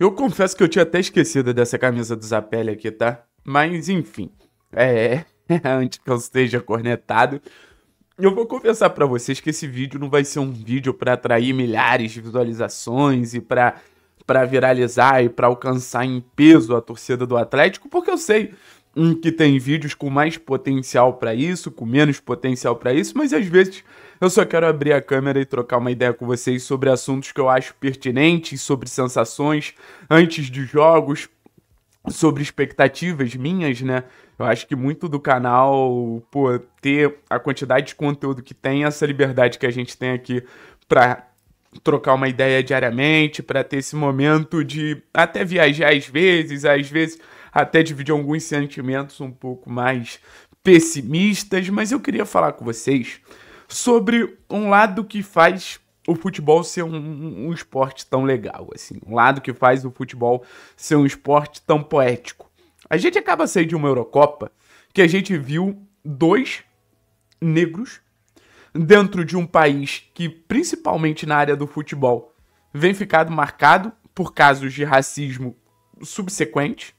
Eu confesso que eu tinha até esquecido dessa camisa do Zapelli aqui, tá? Mas enfim, é. é. antes que eu esteja cornetado, eu vou confessar para vocês que esse vídeo não vai ser um vídeo para atrair milhares de visualizações e para para viralizar e para alcançar em peso a torcida do Atlético, porque eu sei que tem vídeos com mais potencial para isso, com menos potencial para isso, mas às vezes eu só quero abrir a câmera e trocar uma ideia com vocês sobre assuntos que eu acho pertinentes, sobre sensações antes de jogos, sobre expectativas minhas, né? Eu acho que muito do canal, pô, ter a quantidade de conteúdo que tem, essa liberdade que a gente tem aqui para trocar uma ideia diariamente, para ter esse momento de até viajar às vezes, às vezes até dividir alguns sentimentos um pouco mais pessimistas, mas eu queria falar com vocês sobre um lado que faz o futebol ser um, um, esporte tão legal, assim, um lado que faz o futebol ser um esporte tão poético. A gente acaba saindo de uma Eurocopa que a gente viu dois negros dentro de um país que, principalmente na área do futebol, vem ficado marcado por casos de racismo subsequente,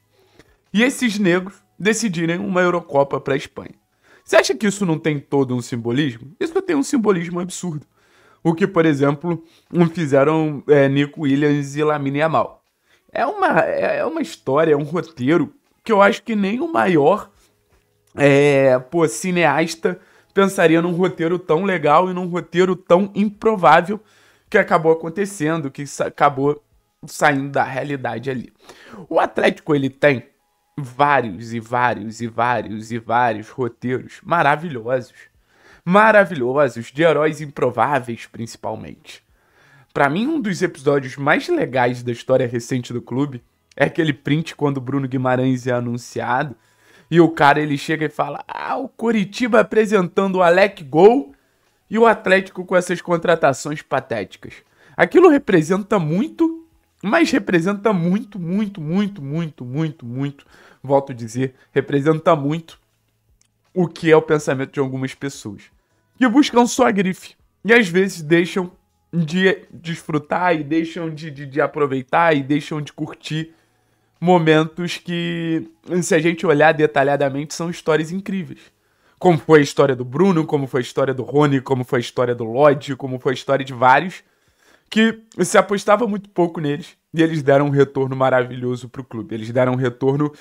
e esses negros decidirem uma Eurocopa para a Espanha. Você acha que isso não tem todo um simbolismo? Isso tem um simbolismo absurdo. O que, por exemplo, fizeram é, Nico Williams e Lamine Yamal. É uma, é, é uma história, é um roteiro que eu acho que nem o maior é, pô, cineasta pensaria num roteiro tão legal e num roteiro tão improvável que acabou acontecendo, que acabou saindo da realidade ali. O Atlético ele tem vários e vários e vários e vários roteiros maravilhosos. Maravilhosos, de heróis improváveis, principalmente. Para mim, um dos episódios mais legais da história recente do clube é aquele print quando o Bruno Guimarães é anunciado e o cara ele chega e fala: Ah, o Curitiba apresentando o Alec Gol e o Atlético com essas contratações patéticas. Aquilo representa muito mas representa muito, muito, muito, muito, muito, muito, volto a dizer, representa muito o que é o pensamento de algumas pessoas, que buscam só a grife e às vezes deixam de desfrutar e deixam de, de, de aproveitar e deixam de curtir momentos que, se a gente olhar detalhadamente, são histórias incríveis. Como foi a história do Bruno, como foi a história do Rony, como foi a história do Lodge, como foi a história de vários que se apostava muito pouco neles e eles deram um retorno maravilhoso para o clube. Eles deram um retorno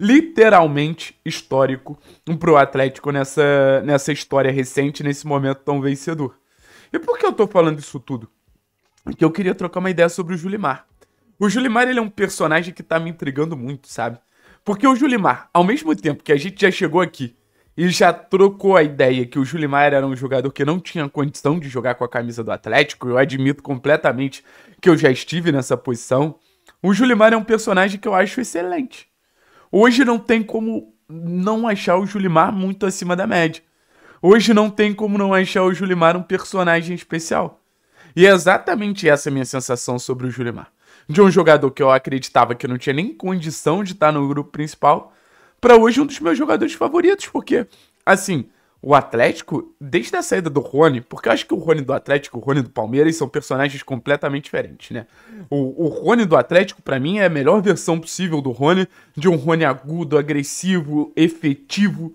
literalmente histórico para o Atlético nessa, nessa história recente, nesse momento tão vencedor. E por que eu estou falando isso tudo? Porque eu queria trocar uma ideia sobre o Julimar. O Julimar ele é um personagem que está me intrigando muito, sabe? Porque o Julimar, ao mesmo tempo que a gente já chegou aqui e já trocou a ideia que o Júlio Maier era um jogador que não tinha condição de jogar com a camisa do Atlético. Eu admito completamente que eu já estive nessa posição. O Júlio Maier é um personagem que eu acho excelente. Hoje não tem como não achar o Julimar muito acima da média. Hoje não tem como não achar o Julimar um personagem especial. E é exatamente essa minha sensação sobre o Julimar. De um jogador que eu acreditava que não tinha nem condição de estar no grupo principal, para hoje um dos meus jogadores favoritos, porque, assim, o Atlético, desde a saída do Rony, porque eu acho que o Rony do Atlético e o Rony do Palmeiras são personagens completamente diferentes, né? O, o Rony do Atlético, para mim, é a melhor versão possível do Rony, de um Rony agudo, agressivo, efetivo,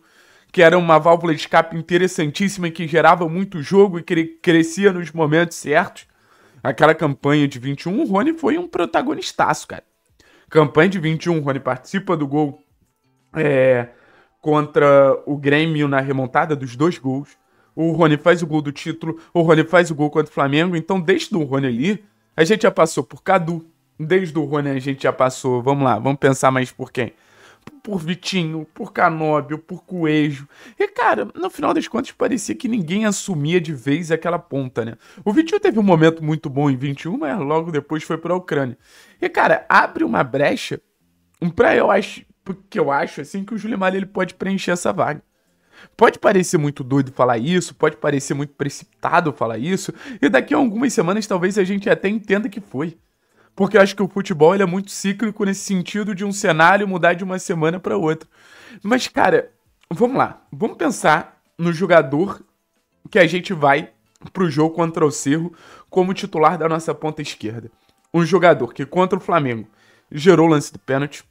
que era uma válvula de escape interessantíssima que gerava muito jogo e que crescia nos momentos certos. Aquela campanha de 21, o Rony foi um protagonistaço, cara. Campanha de 21, o Rony participa do gol é, contra o Grêmio na remontada dos dois gols. O Rony faz o gol do título, o Rony faz o gol contra o Flamengo. Então, desde o Rony ali, a gente já passou por Cadu. Desde o Rony a gente já passou, vamos lá, vamos pensar mais por quem? Por Vitinho, por Canóbio, por Coelho. E, cara, no final das contas, parecia que ninguém assumia de vez aquela ponta, né? O Vitinho teve um momento muito bom em 21, mas logo depois foi para a Ucrânia. E, cara, abre uma brecha para, eu acho porque eu acho, assim, que o Júlio Malha ele pode preencher essa vaga. Pode parecer muito doido falar isso, pode parecer muito precipitado falar isso, e daqui a algumas semanas talvez a gente até entenda que foi. Porque eu acho que o futebol ele é muito cíclico nesse sentido de um cenário mudar de uma semana para outra. Mas, cara, vamos lá. Vamos pensar no jogador que a gente vai pro jogo contra o Cerro como titular da nossa ponta esquerda. Um jogador que contra o Flamengo gerou lance de pênalti,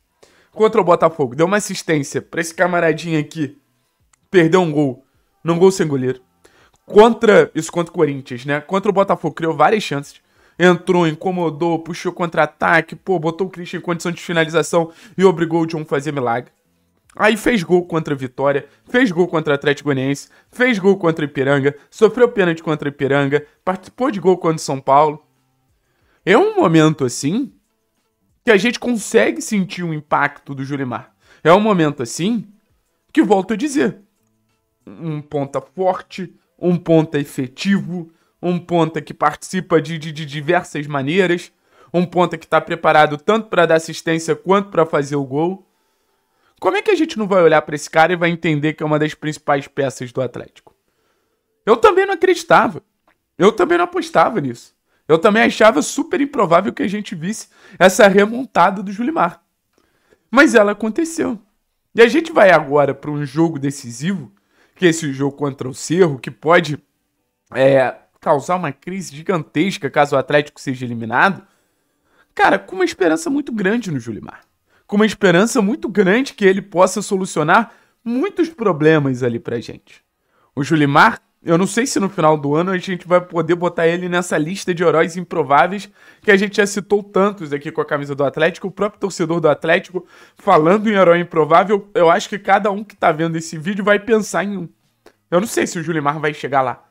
contra o Botafogo. Deu uma assistência pra esse camaradinho aqui. Perdeu um gol. Num gol sem goleiro. Contra. Isso contra o Corinthians, né? Contra o Botafogo, criou várias chances. Entrou, incomodou, puxou contra-ataque, pô, botou o Christian em condição de finalização e obrigou o John a fazer milagre. Aí fez gol contra Vitória, fez gol contra Atlético Goianiense, fez gol contra Ipiranga, sofreu pênalti contra Ipiranga, participou de gol contra São Paulo. É um momento assim que a gente consegue sentir o impacto do Julimar. É um momento assim que volto a dizer. Um ponta forte, um ponta efetivo, um ponta que participa de, de, de diversas maneiras, um ponta que está preparado tanto para dar assistência quanto para fazer o gol. Como é que a gente não vai olhar para esse cara e vai entender que é uma das principais peças do Atlético? Eu também não acreditava. Eu também não apostava nisso. Eu também achava super improvável que a gente visse essa remontada do Julimar. Mas ela aconteceu. E a gente vai agora para um jogo decisivo, que é esse jogo contra o Cerro, que pode é, causar uma crise gigantesca caso o Atlético seja eliminado. Cara, com uma esperança muito grande no Julimar. Com uma esperança muito grande que ele possa solucionar muitos problemas ali para gente. O Julimar eu não sei se no final do ano a gente vai poder botar ele nessa lista de heróis improváveis que a gente já citou tantos aqui com a camisa do Atlético. O próprio torcedor do Atlético, falando em herói improvável, eu acho que cada um que tá vendo esse vídeo vai pensar em um. Eu não sei se o Julimar vai chegar lá,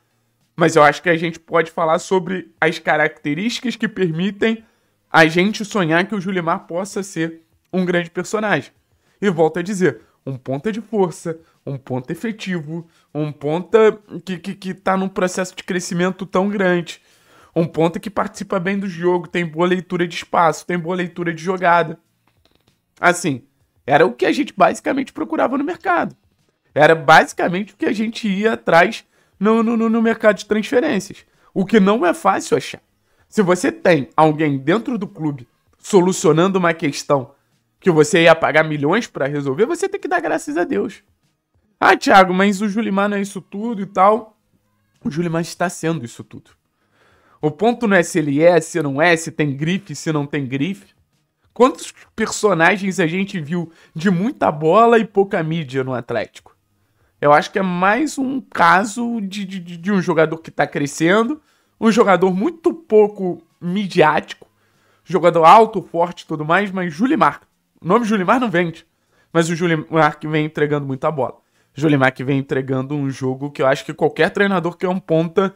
mas eu acho que a gente pode falar sobre as características que permitem a gente sonhar que o Julimar possa ser um grande personagem. E volto a dizer, um ponta é de força, um ponta efetivo, um ponta que, que, que tá num processo de crescimento tão grande, um ponta que participa bem do jogo, tem boa leitura de espaço, tem boa leitura de jogada. Assim, era o que a gente basicamente procurava no mercado. Era basicamente o que a gente ia atrás no, no, no mercado de transferências. O que não é fácil achar. Se você tem alguém dentro do clube solucionando uma questão que você ia pagar milhões para resolver, você tem que dar graças a Deus. Ah, Thiago, mas o Julimar não é isso tudo e tal. O Julimar está sendo isso tudo. O ponto não é se ele é, se não é, se tem grife, se não tem grife. Quantos personagens a gente viu de muita bola e pouca mídia no Atlético? Eu acho que é mais um caso de, de, de um jogador que está crescendo, um jogador muito pouco midiático, jogador alto, forte e tudo mais, mas Julimar o nome Julimar não vende. Mas o Julimar que vem entregando muita bola. O Julimar que vem entregando um jogo que eu acho que qualquer treinador que é um ponta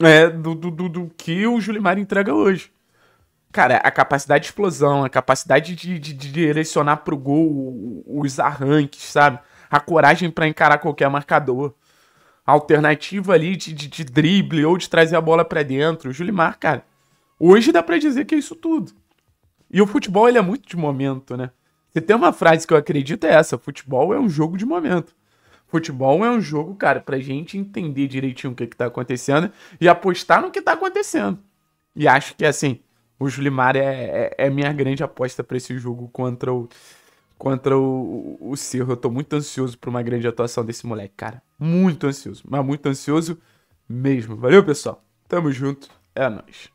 é, do, do, do, do que o Julimar entrega hoje. Cara, a capacidade de explosão, a capacidade de, de, de direcionar pro gol os arranques, sabe? A coragem para encarar qualquer marcador. A alternativa ali de, de, de drible ou de trazer a bola para dentro. O Julimar, cara, hoje dá para dizer que é isso tudo. E o futebol, ele é muito de momento, né? Você tem uma frase que eu acredito é essa: futebol é um jogo de momento. Futebol é um jogo, cara, pra gente entender direitinho o que, que tá acontecendo e apostar no que tá acontecendo. E acho que, assim, o Julimar é, é, é minha grande aposta para esse jogo contra o contra o, o, o Cerro. Eu tô muito ansioso por uma grande atuação desse moleque, cara. Muito ansioso, mas muito ansioso mesmo. Valeu, pessoal. Tamo junto. É nóis.